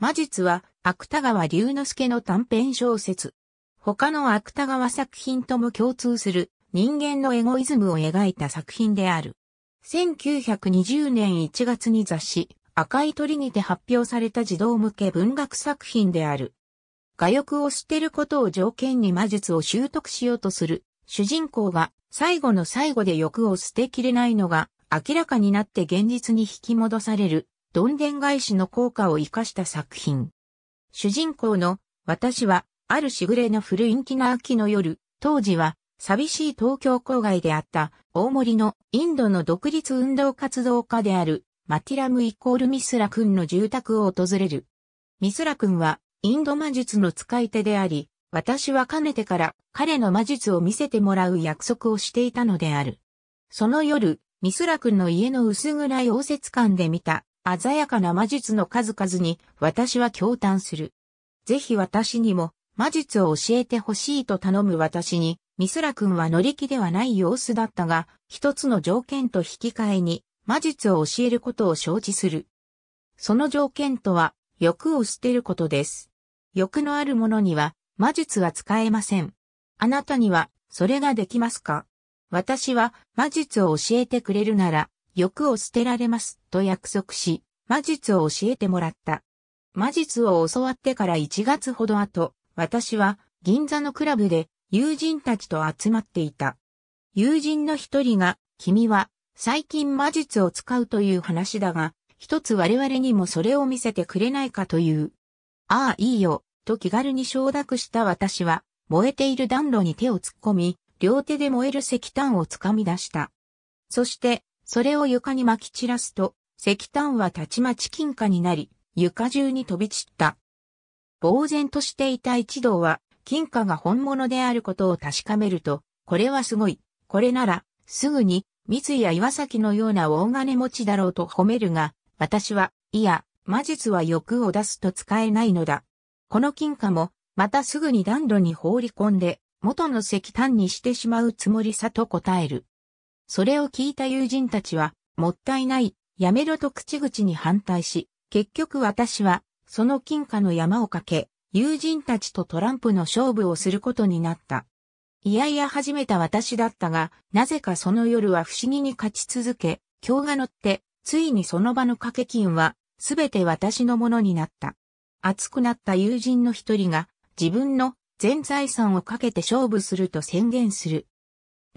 魔術は芥川龍之介の短編小説。他の芥川作品とも共通する人間のエゴイズムを描いた作品である。1920年1月に雑誌赤い鳥にて発表された児童向け文学作品である。画欲を捨てることを条件に魔術を習得しようとする主人公が最後の最後で欲を捨てきれないのが明らかになって現実に引き戻されるどんでん返しの効果を生かした作品。主人公の私は、あるしぐれの古陰気な秋の夜、当時は、寂しい東京郊外であった大森のインドの独立運動活動家であるマティラムイコールミスラ君の住宅を訪れる。ミスラ君はインド魔術の使い手であり、私はかねてから彼の魔術を見せてもらう約束をしていたのである。その夜、ミスラ君の家の薄暗い応接館で見た鮮やかな魔術の数々に私は驚嘆する。ぜひ私にも魔術を教えてほしいと頼む私に、ミスラ君は乗り気ではない様子だったが、一つの条件と引き換えに魔術を教えることを承知する。その条件とは、欲を捨てることです。欲のある者には魔術は使えません。あなたにはそれができますか私は魔術を教えてくれるなら欲を捨てられます、と約束し、魔術を教えてもらった。魔術を教わってから1月ほど後、私は銀座のクラブで友人たちと集まっていた。友人の一人が、君は最近魔術を使うという話だが、一つ我々にもそれを見せてくれないかという。ああ、いいよ、と気軽に承諾した私は、燃えている暖炉に手を突っ込み、両手で燃える石炭を掴み出した。そして、それを床に撒き散らすと、石炭はたちまち金貨になり、床中に飛び散った。呆然としていた一同は、金貨が本物であることを確かめると、これはすごい、これなら、すぐに、三井や岩崎のような大金持ちだろうと褒めるが、私は、いや、魔術は欲を出すと使えないのだ。この金貨も、またすぐに暖炉に放り込んで、元の石炭にしてしまうつもりさと答える。それを聞いた友人たちは、もったいない、やめろと口々に反対し、結局私は、その金貨の山をかけ、友人たちとトランプの勝負をすることになった。いやいや始めた私だったが、なぜかその夜は不思議に勝ち続け、今日が乗って、ついにその場の掛け金は、すべて私のものになった。熱くなった友人の一人が、自分の全財産をかけて勝負すると宣言する。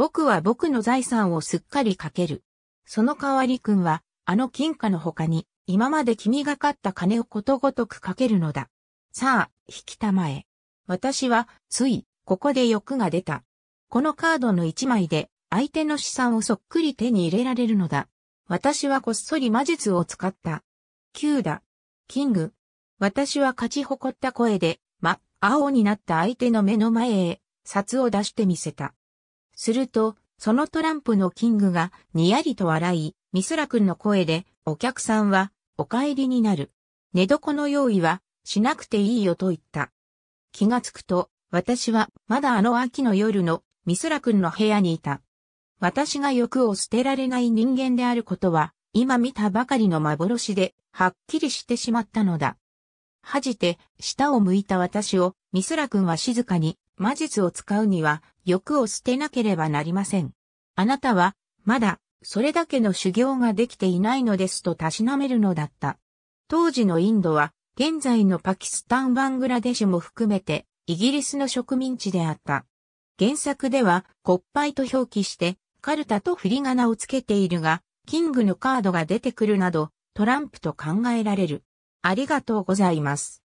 僕は僕の財産をすっかりかける。その代わり君は、あの金貨の他に、今まで君が買った金をことごとくかけるのだ。さあ、引きたまえ。私は、つい、ここで欲が出た。このカードの一枚で、相手の資産をそっくり手に入れられるのだ。私はこっそり魔術を使った。9だ。キング。私は勝ち誇った声で、ま、青になった相手の目の前へ、札を出してみせた。すると、そのトランプのキングがにやりと笑い、ミスラ君の声で、お客さんは、お帰りになる。寝床の用意は、しなくていいよと言った。気がつくと、私は、まだあの秋の夜の、ミスラ君の部屋にいた。私が欲を捨てられない人間であることは、今見たばかりの幻で、はっきりしてしまったのだ。恥じて、下を向いた私を、ミスラ君は静かに、魔術を使うには欲を捨てなければなりません。あなたは、まだ、それだけの修行ができていないのですとたしなめるのだった。当時のインドは、現在のパキスタン・バングラデシュも含めて、イギリスの植民地であった。原作では、国敗と表記して、カルタと振り仮名をつけているが、キングのカードが出てくるなど、トランプと考えられる。ありがとうございます。